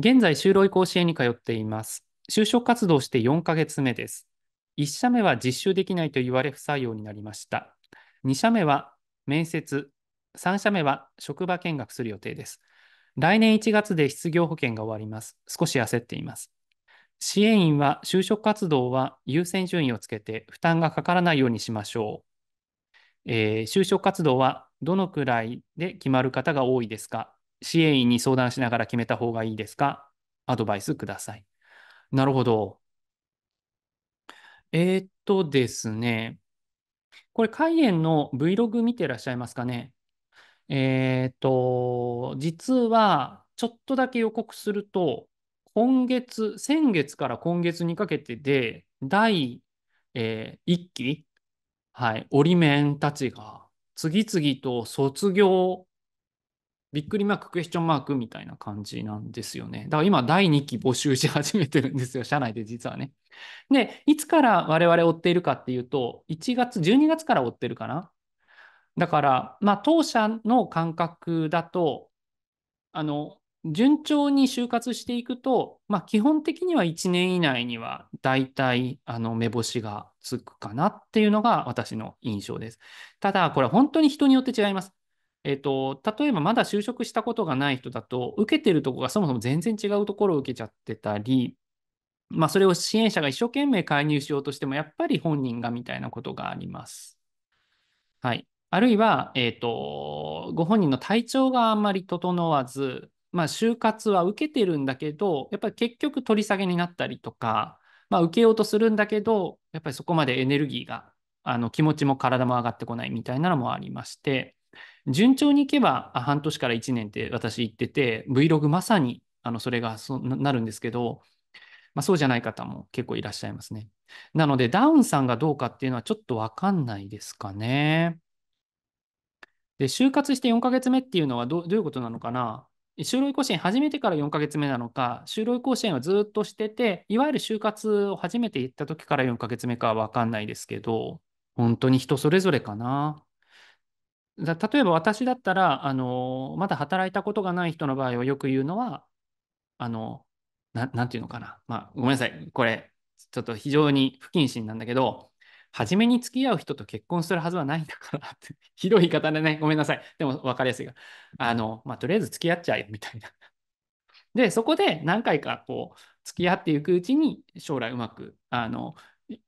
現在、就労移行支援に通っています。就職活動して4ヶ月目です。1社目は実習できないと言われ不採用になりました。2社目は面接、3社目は職場見学する予定です。来年1月で失業保険が終わります。少し焦っています。支援員は就職活動は優先順位をつけて負担がかからないようにしましょう。えー、就職活動はどのくらいで決まる方が多いですか支援員に相談しながら決めた方がいいですかアドバイスください。なるほど。えー、っとですね。これ、海燕の Vlog 見てらっしゃいますかねえー、っと、実は、ちょっとだけ予告すると、今月、先月から今月にかけてで、第、えー、1期、はい、折り面たちが、次々と卒業びっくりマーク、クエスチョンマークみたいな感じなんですよね。だから今、第2期募集し始めてるんですよ、社内で実はね。で、いつから我々追っているかっていうと、1月、12月から追ってるかな。だから、まあ、当社の感覚だと、あの、順調に就活していくと、まあ、基本的には1年以内には大体あの目星がつくかなっていうのが私の印象です。ただ、これ本当に人によって違います。えっと、例えばまだ就職したことがない人だと、受けてるとこがそもそも全然違うところを受けちゃってたり、まあ、それを支援者が一生懸命介入しようとしても、やっぱり本人がみたいなことがあります。はい。あるいは、えっ、ー、と、ご本人の体調があんまり整わず、まあ、就活は受けてるんだけど、やっぱり結局取り下げになったりとか、まあ、受けようとするんだけど、やっぱりそこまでエネルギーが、あの気持ちも体も上がってこないみたいなのもありまして、順調にいけば半年から1年って私言ってて Vlog まさにあのそれがそなるんですけど、まあ、そうじゃない方も結構いらっしゃいますね。なのでダウンさんがどうかっていうのはちょっとわかんないですかね。で就活して4ヶ月目っていうのはどういうことなのかな就労移行支援始めてから4ヶ月目なのか、就労移行支援をずっとしてて、いわゆる就活を初めて行った時から4ヶ月目かは分かんないですけど、本当に人それぞれかな。例えば私だったら、あの、まだ働いたことがない人の場合はよく言うのは、あの、ななんていうのかな。まあ、ごめんなさい。これ、ちょっと非常に不謹慎なんだけど、初めに付き合う人と結婚するはずはないんだからって、ひどい言い方でね、ごめんなさい。でも分かりやすいが、あの、まあ、とりあえず付き合っちゃえよみたいな。で、そこで何回かこう、付き合っていくうちに、将来うまく、あの、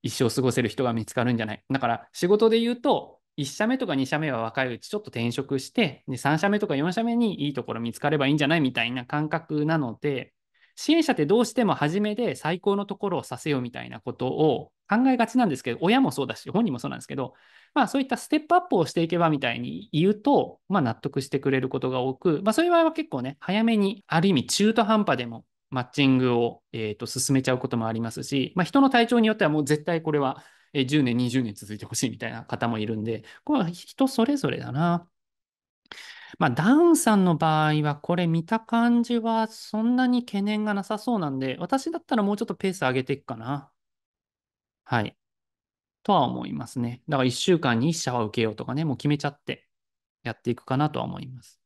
一生過ごせる人が見つかるんじゃない。だから、仕事で言うと、1社目とか2社目は若いうちちょっと転職して、で3社目とか4社目にいいところ見つかればいいんじゃないみたいな感覚なので、支援者ってどうしても初めで最高のところをさせようみたいなことを考えがちなんですけど、親もそうだし、本人もそうなんですけど、まあそういったステップアップをしていけばみたいに言うと、まあ納得してくれることが多く、まあそういう場合は結構ね、早めに、ある意味中途半端でもマッチングを、えーと、進めちゃうこともありますし、まあ人の体調によってはもう絶対これはえ10年、20年続いてほしいみたいな方もいるんで、これは人それぞれだな。まあ、ダウンさんの場合は、これ見た感じはそんなに懸念がなさそうなんで、私だったらもうちょっとペース上げていくかな。はい。とは思いますね。だから1週間に1社は受けようとかね、もう決めちゃってやっていくかなとは思います。